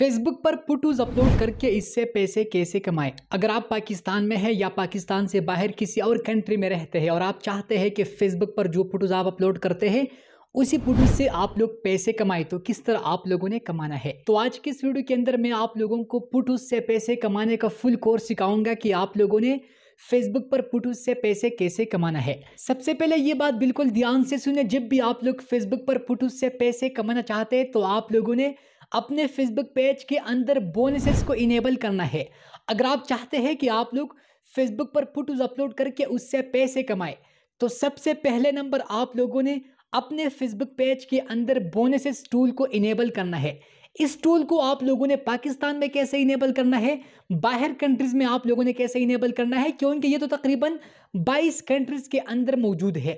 Facebook पर photos upload करके इससे पैसे कैसे कमाएं अगर आप पाकिस्तान में हैं या पाकिस्तान से बाहर किसी और कंट्री में रहते हैं और आप चाहते हैं कि फेसबुक पर जो फोटोज़ आप अपलोड करते हैं उसी फोटो से आप लोग पैसे कमाए तो किस तरह आप लोगों ने कमाना है तो आज के इस वीडियो के अंदर मैं आप लोगों को फोटो से पैसे कमाने का फुल कोर्स सिखाऊंगा कि आप लोगों ने फेसबुक पर फोटो से पैसे कैसे कमाना है सबसे पहले ये बात बिल्कुल ध्यान से सुने जब भी आप लोग फेसबुक पर फोटो से पैसे कमाना चाहते हैं तो आप लोगों ने अपने फेसबुक पेज के अंदर बोनसेस को इनेबल करना है अगर आप चाहते हैं कि आप लोग फेसबुक पर फोटोज़ अपलोड करके उससे पैसे कमाएं तो सबसे पहले नंबर आप लोगों ने अपने फेसबुक पेज के अंदर बोनसेस टूल को इनेबल करना है इस टूल को आप लोगों ने पाकिस्तान में कैसे इनेबल करना है बाहर कंट्रीज़ में आप लोगों ने कैसे इनेबल करना है क्योंकि ये तो तकरीबन 22 कंट्रीज़ के अंदर मौजूद है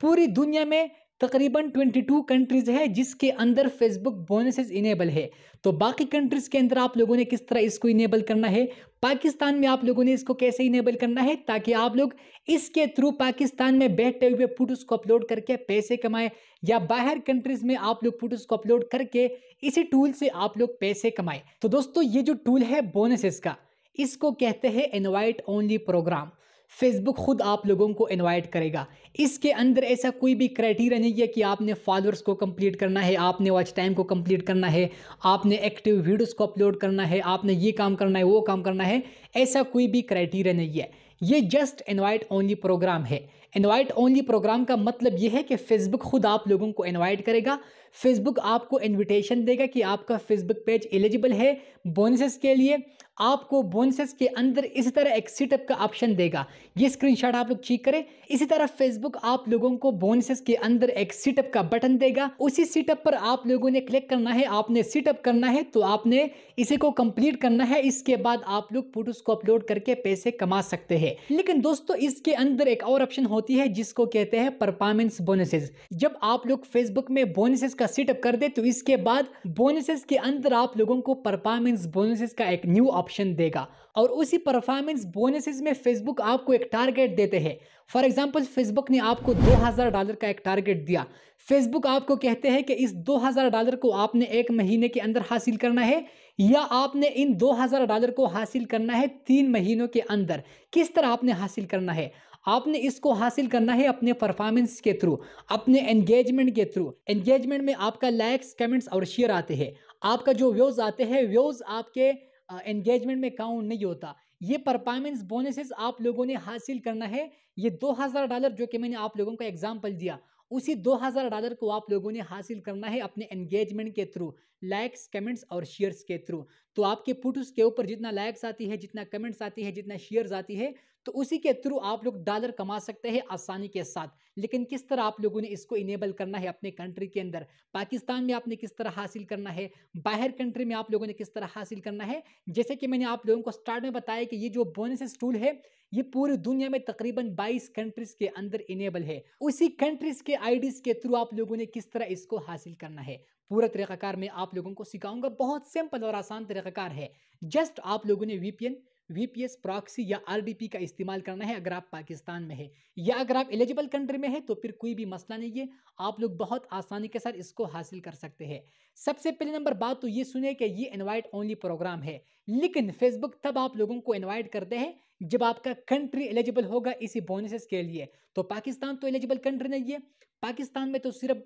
पूरी दुनिया में तकरीबन 22 कंट्रीज़ है जिसके अंदर फेसबुक बोनसेस इनेबल है तो बाकी कंट्रीज़ के अंदर आप लोगों ने किस तरह इसको इनेबल करना है पाकिस्तान में आप लोगों ने इसको कैसे इनेबल करना है ताकि आप लोग इसके थ्रू पाकिस्तान में बैठे हुए फोटोज़ को अपलोड करके पैसे कमाएं या बाहर कंट्रीज़ में आप लोग फोटोज़ को अपलोड करके इसी टूल से आप लोग पैसे कमाएं तो दोस्तों ये जो टूल है बोनसेस का इसको कहते हैं इन्वाइट ओनली प्रोग्राम फेसबुक खुद आप लोगों को इनवाइट करेगा इसके अंदर ऐसा कोई भी क्राइटेरिया नहीं है कि आपने फॉलोअर्स को कंप्लीट करना है आपने वॉच टाइम को कंप्लीट करना है आपने एक्टिव वीडियोस को अपलोड करना है आपने ये काम करना है वो काम करना है ऐसा कोई भी क्राइटेरिया नहीं है ये जस्ट इन्वाइट ओनली प्रोग्राम है इनवाइट ओनली प्रोग्राम का मतलब यह है कि फेसबुक खुद आप लोगों को इनवाइट करेगा फेसबुक आपको इनविटेशन देगा कि आपका फेसबुक पेज एलिजिबल है बोनसेस के लिए आपको बोनसेस के अंदर इसी तरह एक सीटअप का ऑप्शन देगा ये स्क्रीनशॉट आप लोग चेक करें इसी तरह फेसबुक आप लोगों को बोनसेस के अंदर एक सीटअप का बटन देगा उसी सीटअप पर आप लोगों ने क्लिक करना है आपने सीटअप करना है तो आपने इसे को कंप्लीट करना है इसके बाद आप लोग फोटोज को अपलोड करके पैसे कमा सकते हैं लेकिन दोस्तों इसके अंदर एक और ऑप्शन हो होती है जिसको कहते हैं परफॉर्मेंस बोनसेस जब आप लोग फेसबुक में बोनसेस का सेटअप कर दे तो इसके बाद बोनसेस के अंदर आप लोगों को परफॉर्मेंस बोनसेस का एक न्यू ऑप्शन देगा और उसी परफॉर्मेंस बोनसेस में फेसबुक आपको एक टारगेट देते हैं फॉर एग्जाम्पल फेसबुक ने आपको दो डॉलर का एक टारगेट दिया फेसबुक आपको कहते हैं कि इस दो डॉलर को आपने एक महीने के अंदर हासिल करना है या आपने इन 2000 डॉलर को हासिल करना है तीन महीनों के अंदर किस तरह आपने हासिल करना है आपने इसको हासिल करना है अपने परफॉर्मेंस के थ्रू अपने एंगेजमेंट के थ्रू एंगेजमेंट में आपका लाइक्स कमेंट्स और शेयर आते हैं आपका जो व्यूज़ आते हैं व्यूज़ आपके एंगेजमेंट में काउंट नहीं होता ये परफॉर्मेंस बोनसेस आप लोगों ने हासिल करना है ये 2000 डॉलर जो कि मैंने आप लोगों को एग्जाम्पल दिया उसी 2000 डॉलर को आप लोगों ने हासिल करना है अपने एंगेजमेंट के थ्रू लाइक्स कमेंट्स और शेयर्स के थ्रू तो आपके पुटुस के ऊपर जितना लाइक्स आती है जितना कमेंट्स आती है जितना शेयर्स आती है तो उसी के थ्रू आप लोग डॉलर कमा सकते हैं आसानी के साथ लेकिन किस तरह आप लोगों ने इसको इनेबल करना है अपने कंट्री के अंदर पाकिस्तान में आपने किस तरह हासिल करना है बाहर कंट्री में आप लोगों ने किस तरह हासिल करना है जैसे कि मैंने आप लोगों को स्टार्ट में बताया कि ये जो बोनस टूल है ये पूरी दुनिया में तकरीबन 22 कंट्रीज के अंदर इनेबल है उसी कंट्रीज के आईडीज के थ्रू आप लोगों ने किस तरह इसको हासिल करना है पूरा तरीकाकार मैं आप लोगों को सिखाऊंगा बहुत सिंपल और आसान तरीकाकार है जस्ट आप लोगों ने वीपीएन वीपीएस प्रॉक्सी या आरडीपी का इस्तेमाल करना है अगर आप पाकिस्तान में है या अगर आप एलिजिबल कंट्री में है तो फिर कोई भी मसला नहीं है आप लोग बहुत आसानी के साथ इसको हासिल कर सकते हैं सबसे पहले नंबर बात तो ये सुने कि ये इनवाइट ओनली प्रोग्राम है लेकिन फेसबुक तब आप लोगों को इन्वाइट करते हैं जब आपका कंट्री एलिजिबल होगा इसी बोनसेस के लिए तो पाकिस्तान तो एलिजिबल कंट्री नहीं है पाकिस्तान में तो सिर्फ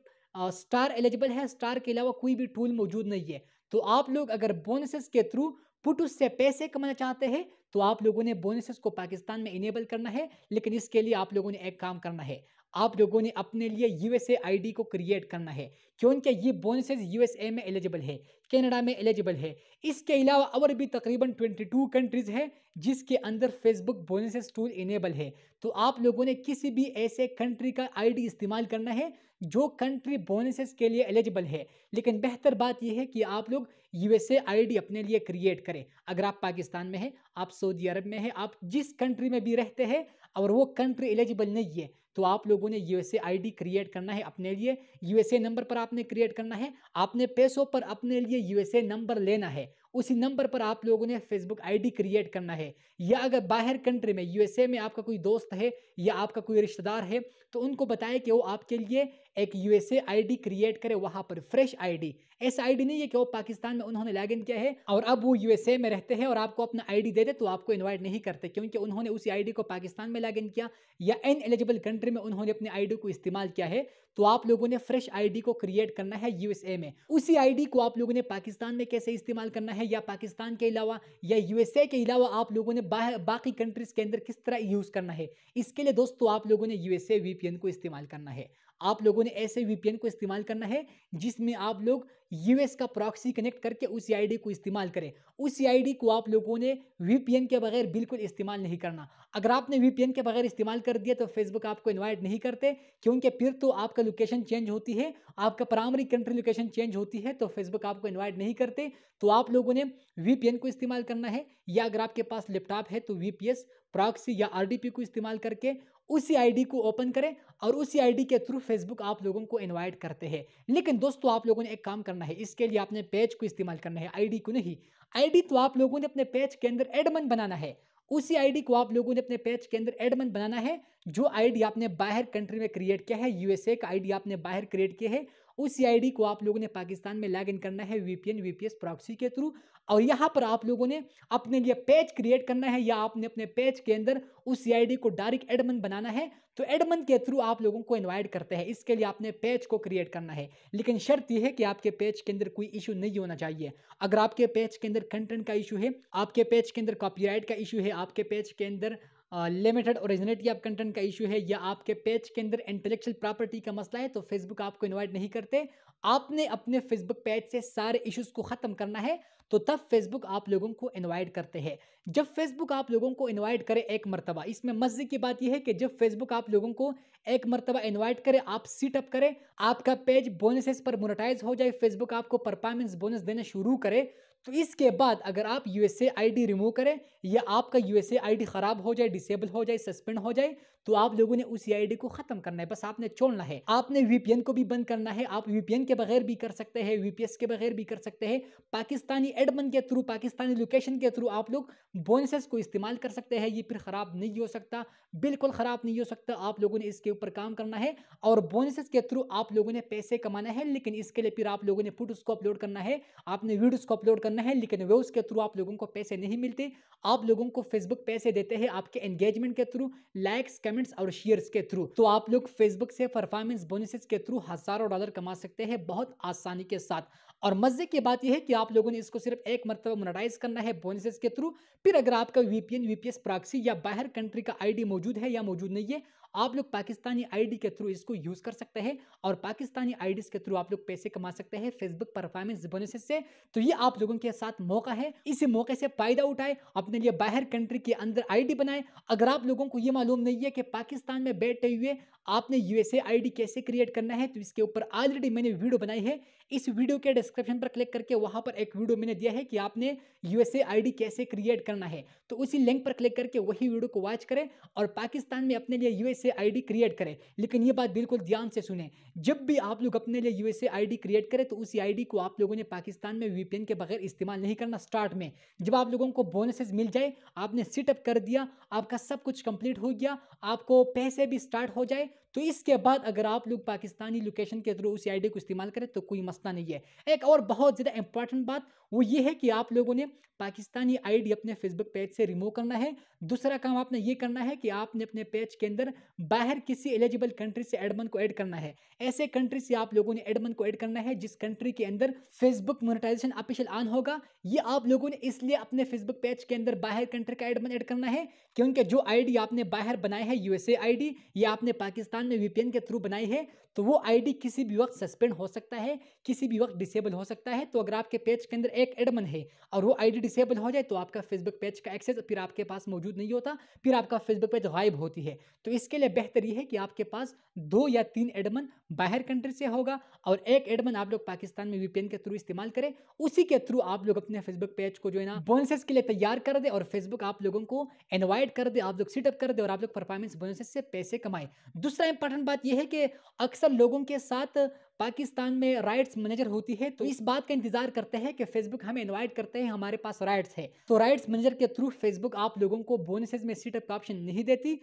स्टार एलिजिबल है स्टार के अलावा कोई भी टूल मौजूद नहीं है तो आप लोग अगर बोनसेस के थ्रू पुट उससे पैसे कमाना चाहते हैं तो आप लोगों ने बोनसेस को पाकिस्तान में इनेबल करना है लेकिन इसके लिए आप लोगों ने एक काम करना है आप लोगों ने अपने लिए यूएसए आईडी को क्रिएट करना है क्योंकि ये बोनसेस यूएसए में एलिजिबल है कनाडा में एलिजिबल है इसके अलावा और भी तकरीबन 22 कंट्रीज़ हैं जिसके अंदर फेसबुक बोनसेस टूल इनेबल है तो आप लोगों ने किसी भी ऐसे कंट्री का आईडी इस्तेमाल करना है जो कंट्री बोनसेस के लिए एलिजिबल है लेकिन बेहतर बात यह है कि आप लोग यूएसए आईडी अपने लिए क्रिएट करें अगर आप पाकिस्तान में हैं आप सऊदी अरब में हैं आप जिस कंट्री में भी रहते हैं और वो कंट्री एलिजिबल नहीं है तो आप लोगों ने यूएसए आईडी क्रिएट करना है अपने लिए यूएसए नंबर पर आपने क्रिएट करना है आपने पैसों पर अपने लिए यूएसए नंबर लेना है उसी नंबर पर आप लोगों ने फेसबुक आईडी क्रिएट करना है या अगर बाहर कंट्री में यूएसए में आपका कोई दोस्त है या आपका कोई रिश्तेदार है तो उनको बताएं कि वो आपके लिए एक यूएसए आईडी क्रिएट करे वहां पर फ्रेश आईडी ऐसा आईडी नहीं है कि वो पाकिस्तान में उन्होंने लॉग इन किया है और अब वो यूएसए में रहते हैं और आपको अपना आईडी दे दे तो आपको इन्वाइट नहीं करते क्योंकि उन्होंने उसी आईडी को पाकिस्तान में लॉग इन किया या इन एलिजिबल कंट्री में उन्होंने अपने आईडी को इस्तेमाल किया है तो आप लोगों ने फ्रेश आईडी को क्रिएट करना है यूएसए में उसी आईडी को आप लोगों ने पाकिस्तान में कैसे इस्तेमाल करना है या पाकिस्तान के अलावा या यूएसए के अलावा आप लोगों ने बाकी कंट्रीज के अंदर किस तरह यूज करना है इसके लिए दोस्तों आप लोगों ने यूएसए वीपीएन को इस्तेमाल करना है आप लोगों ने ऐसे वीपीएन को इस्तेमाल करना है जिसमें आप लोग यूएस का प्रॉक्सी कनेक्ट करके उस आईडी को इस्तेमाल करें उस आईडी को आप लोगों ने वीपीएन के बगैर बिल्कुल इस्तेमाल नहीं करना अगर आपने वीपीएन के बगैर इस्तेमाल कर दिया तो फेसबुक आपको इन्वाइट नहीं करते क्योंकि फिर तो आपका लोकेशन चेंज होती है आपका प्राइमरी कंट्री लोकेशन चेंज होती है तो फेसबुक आपको इन्वाइट नहीं करते तो आप लोगों ने वी को इस्तेमाल करना है या अगर आपके पास लैपटॉप है तो वी प्रॉक्सी या आर को इस्तेमाल करके उसी आईडी को ओपन करें और उसी आईडी के थ्रू फेसबुक आप लोगों को इनवाइट करते हैं लेकिन दोस्तों आप लोगों ने एक काम करना है इसके लिए आपने पेज को इस्तेमाल करना है आईडी को नहीं आईडी तो आप लोगों ने अपने पेज के अंदर एडमन बनाना है उसी आईडी को आप लोगों ने अपने पेज के अंदर एडमन बनाना है जो आईडी आपने बाहर कंट्री में क्रिएट किया है यूएसए का आईडी आपने बाहर क्रिएट किया है उस सी को आप लोगों ने पाकिस्तान में लॉग करना है वीपीएन वीपीएस प्रॉक्सी के थ्रू और यहाँ पर आप लोगों ने अपने लिए पेज क्रिएट करना है या आपने अपने पेज के अंदर उस सी को डायरेक्ट एडमन बनाना है तो एडमन के थ्रू आप लोगों को इन्वाइट करते हैं इसके लिए आपने पेज को क्रिएट करना है लेकिन शर्त यह है कि आपके पेज के अंदर कोई इशू नहीं होना चाहिए अगर आपके पेज के अंदर कंटेंट का इशू है आपके पेज के अंदर कॉपीराइट का इशू है आपके पेज के अंदर लिमिटेड ओरिजिनलिटी ऑफ कंटेंट का इशू है या आपके पेज के अंदर इंटेलेक्चुअल प्रॉपर्टी का मसला है तो फेसबुक आपको इन्वाइट नहीं करते आपने अपने फेसबुक पेज से सारे इश्यूज को ख़त्म करना है तो तब फेसबुक आप लोगों को इनवाइट करते हैं जब फेसबुक आप लोगों को इनवाइट करे एक मरतबा इसमें मस्जिद की बात यह है कि जब फेसबुक आप लोगों को एक मरतबा इनवाइट करे आप सीटअप करे करें आपका पेज बोनसेस पर मोनोटाइज हो जाए फेसबुक आपको परफॉर्मेंस बोनस देना शुरू करे तो इसके बाद अगर आप यूएसए आईडी रिमूव करें या आपका यूएसए आईडी ख़राब हो जाए डिसेबल हो जाए सस्पेंड हो जाए तो आप लोगों ने उस आई को खत्म करना है बस आपने छोड़ना है आपने वीपीएन को भी बंद करना है आप वीपीएन के बगैर भी कर सकते हैं वीपीएस के बगैर भी कर सकते हैं पाकिस्तानी एडमन के थ्रू पाकिस्तानी लोकेशन के थ्रू आप लोग बोनसेस को इस्तेमाल कर सकते हैं ये फिर ख़राब नहीं हो सकता बिल्कुल ख़राब नहीं हो सकता आप लोगों ने इसके ऊपर काम करना है और बोनसेस के थ्रू आप लोगों ने पैसे कमाना है लेकिन इसके लिए फिर आप लोगों ने फोटोज़ को अपलोड करना है आपने वीडियोज़ को अपलोड करना है लेकिन वे उसके थ्रू आप लोगों को पैसे नहीं मिलते आप लोगों को फेसबुक पैसे देते हैं आपके एंगेजमेंट के थ्रू लाइक्स कमेंट्स और शेयर्स के थ्रू तो आप लोग फेसबुक से परफॉर्मेंस बोनसेस के थ्रू हजारों डॉलर कमा सकते हैं बहुत आसानी के साथ और मजे की बात यह है कि आप लोगों ने इसको सिर्फ एक मरतबा मोनेटाइज करना है बोनसेस के थ्रू फिर अगर आपका वीपीएन वीपीएस प्राक्सी या बाहर कंट्री का आईडी मौजूद है या मौजूद नहीं है आप लोग पाकिस्तानी आईडी के थ्रू इसको यूज कर सकते हैं और पाकिस्तानी आईडी के थ्रू आप लोग पैसे कमा सकते हैं फेसबुक परफॉर्मेंस बोनसेस से तो ये आप लोगों के साथ मौका है इसी मौके से फायदा उठाए अपने लिए बाहर कंट्री के अंदर आई बनाए अगर आप लोगों को ये मालूम नहीं है कि पाकिस्तान में बैठे हुए आपने यूएसए आई कैसे क्रिएट करना है तो इसके ऊपर ऑलरेडी मैंने वीडियो बनाई है इस वीडियो के डिस्क्रिप्शन पर क्लिक करके वहाँ पर एक वीडियो मैंने दिया है कि आपने यूएसए आईडी कैसे क्रिएट करना है तो उसी लिंक पर क्लिक करके वही वीडियो को वॉच करें और पाकिस्तान में अपने लिए यूएसए आईडी क्रिएट करें लेकिन ये बात बिल्कुल ध्यान से सुने जब भी आप लोग अपने लिए यूएसए आई क्रिएट करें तो उसी आई को आप लोगों ने पाकिस्तान में वीपीएन के बगैर इस्तेमाल नहीं करना स्टार्ट में जब आप लोगों को बोनसेस मिल जाए आपने सेटअप कर दिया आपका सब कुछ कंप्लीट हो गया आपको पैसे भी स्टार्ट हो जाए तो इसके बाद अगर आप लोग पाकिस्तानी लोकेशन के थ्रू उस आई को इस्तेमाल करें तो कोई मसला नहीं है एक और बहुत ज़्यादा इंपॉर्टेंट बात वो ये है कि आप लोगों ने पाकिस्तानी आईडी अपने फेसबुक पेज से रिमूव करना है दूसरा काम आपने ये करना है कि आपने अपने पेज के अंदर बाहर किसी एलिजिबल कंट्री से एडमन को ऐड करना है ऐसे कंट्री से आप लोगों ने एडमन को ऐड करना है जिस कंट्री के अंदर फेसबुक मोनेटाइजेशन ऑफिशियल ऑन होगा ये आप लोगों ने इसलिए अपने फेसबुक पेज के अंदर बाहर कंट्री का एडमन ऐड करना है क्योंकि जो आई आपने बाहर बनाया है यूएसए आईडी ये आपने पाकिस्तान पाकिस्तान में वीपीएन के थ्रू बनाई है तो वो आईडी किसी भी वक्त सस्पेंड हो सकता है किसी भी वक्त डिसेबल हो सकता है तो अगर आपके पेज के अंदर एक एडमन है और वो आईडी डिसेबल हो जाए तो आपका फेसबुक पेज का एक्सेस फिर आपके पास मौजूद नहीं होता फिर आपका फेसबुक पेज गायब होती है तो इसके लिए बेहतर ये है कि आपके पास दो या तीन एडमन बाहर कंट्री से होगा और एक एडमन आप लोग पाकिस्तान में वीपीएन के थ्रू इस्तेमाल करें उसी के थ्रू आप लोग अपने फेसबुक पेज को जो है ना बोनसेस के लिए तैयार कर दे और फेसबुक आप लोगों को इन्वाइट कर दे आप लोग सेटअप कर दे और आप लोग परफॉर्मेंस बोनसेस से पैसे कमाए दूसरा इम्पोर्टेंट बात यह है कि अक्सर लोगों के साथ पाकिस्तान में राइट्स मैनेजर होती है तो इस बात का इंतजार करते हैं कि फेसबुक हमें इनवाइट करते हैं हमारे पास राइट्स है तो राइट्स मैनेजर के थ्रू फेसबुक आप लोगों को बोनसेज में सीटअप का ऑप्शन नहीं देती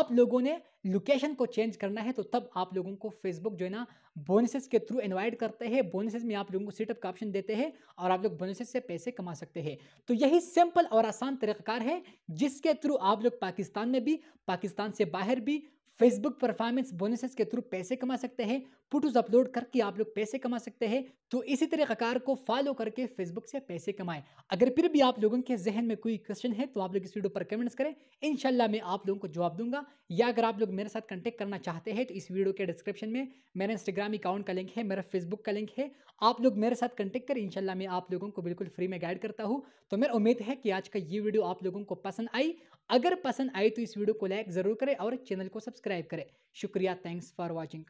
आप लोगों ने लोकेशन को चेंज करना है तो तब आप लोगों को फेसबुक जो है ना बोनसेस के थ्रू इनवाइट करते हैं बोनसेस में आप लोगों को सीटअप का ऑप्शन देते हैं और आप लोग बोनसेस से पैसे कमा सकते हैं तो यही सिंपल और आसान तरीक़ाकार है जिसके थ्रू आप लोग पाकिस्तान में भी पाकिस्तान से बाहर भी फेसबुक परफॉर्मेंस बोनसेस के थ्रू पैसे कमा सकते हैं फोटोज अपलोड करके आप लोग पैसे कमा सकते हैं तो इसी कार को फॉलो करके फेसबुक से पैसे कमाएं अगर फिर भी आप लोगों के जहन में कोई क्वेश्चन है तो आप लोग इस वीडियो पर कमेंट्स करें इनशाला मैं आप लोगों को जवाब दूंगा या अगर आप लोग मेरे साथ कंटेक्ट करना चाहते हैं तो इस वीडियो के डिस्क्रिप्शन में मेरा इंस्टाग्राम अकाउंट का लिंक है मेरा फेसबुक का लिंक है आप लोग मेरे साथ कंटेक्ट करें इनशाला मैं आप लोगों को बिल्कुल फ्री में गाइड करता हूँ तो मेरा उम्मीद है कि आज का ये वीडियो आप लोगों को पसंद आई अगर पसंद आई तो इस वीडियो को लाइक ज़रूर करें और चैनल को सब्सक्राइब करें शुक्रिया थैंक्स फॉर वॉचिंग